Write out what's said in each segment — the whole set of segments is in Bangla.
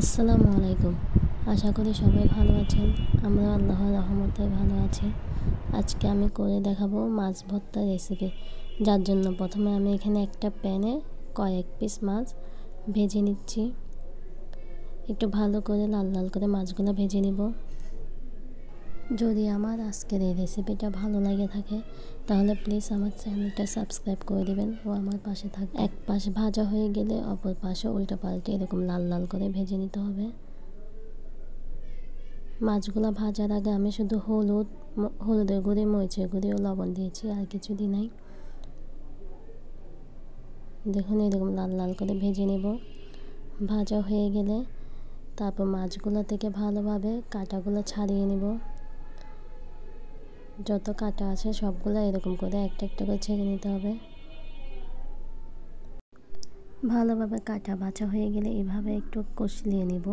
আসসালামু আলাইকুম আশা করি সবাই ভালো আছেন আমরা আল্লাহর রহমতে ভালো আছি আজকে আমি করে দেখাবো মাছ ভর্তা রেসিপি যার জন্য প্রথমে আমি এখানে একটা প্যানে কয়েক পিস মাছ ভেজে নিচ্ছি একটু ভালো করে লাল লাল করে মাছগুলো ভেজে নিব যদি আমার আজকের এই রেসিপিটা ভালো লাগে থাকে তাহলে প্লিজ আমার চ্যানেলটা সাবস্ক্রাইব করে দেবেন ও আমার পাশে থাক এক পাশ ভাজা হয়ে গেলে অপর পাশে উল্টো পাল্টে এরকম লাল লাল করে ভেজে নিতে হবে মাছগুলো ভাজার আগে আমি শুধু হলুদ হলুদের গুঁড়ি মরিচের গুঁড়ি ও লবণ দিয়েছি আর কিছু দিন নাই দেখুন এরকম লাল লাল করে ভেজে নেব ভাজা হয়ে গেলে তারপর মাছগুলো থেকে ভালোভাবে কাঁটাগুলো ছাড়িয়ে নেব যত কাটা আছে সবগুলো এরকম করে একটা একটা করে ছেড়ে নিতে হবে ভালোভাবে কাটা বাছা হয়ে গেলে এভাবে একটু কষলিয়ে নেব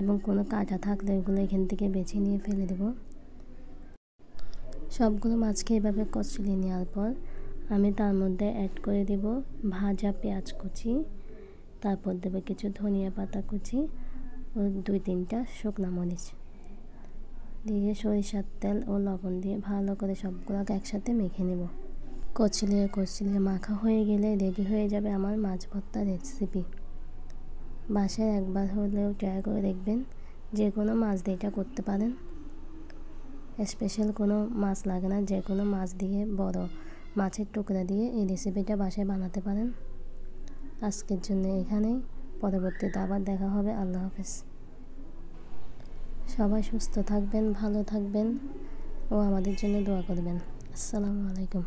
এবং কোনো কাটা থাকলে ওগুলো এখান থেকে বেছে নিয়ে ফেলে দেব সবগুলো মাছকে এভাবে কষলিয়ে নেওয়ার পর আমি তার মধ্যে অ্যাড করে দেব ভাজা পেঁয়াজ কুচি তারপর দেবো কিছু ধনিয়া পাতা কুচি ও দুই তিনটা শুকনা মরিচ দিয়ে সরিষার তেল ও লবণ দিয়ে ভালো করে সবগুলোকে একসাথে মেখে নেব কচিলে কচিলে মাখা হয়ে গেলে রেডি হয়ে যাবে আমার মাছ ভর্তা রেসিপি বাসায় একবার হলেও ট্রাই করে দেখবেন যে কোনো মাছ দিয়ে এটা করতে পারেন স্পেশাল কোনো মাছ লাগে না যে কোনো মাছ দিয়ে বড় মাছের টুকরা দিয়ে এই রেসিপিটা বাসায় বানাতে পারেন আজকের জন্য এখানেই পরবর্তীতে আবার দেখা হবে আল্লাহ হাফেজ সবাই সুস্থ থাকবেন ভালো থাকবেন ও আমাদের জন্য দোয়া করবেন আসসালামু আলাইকুম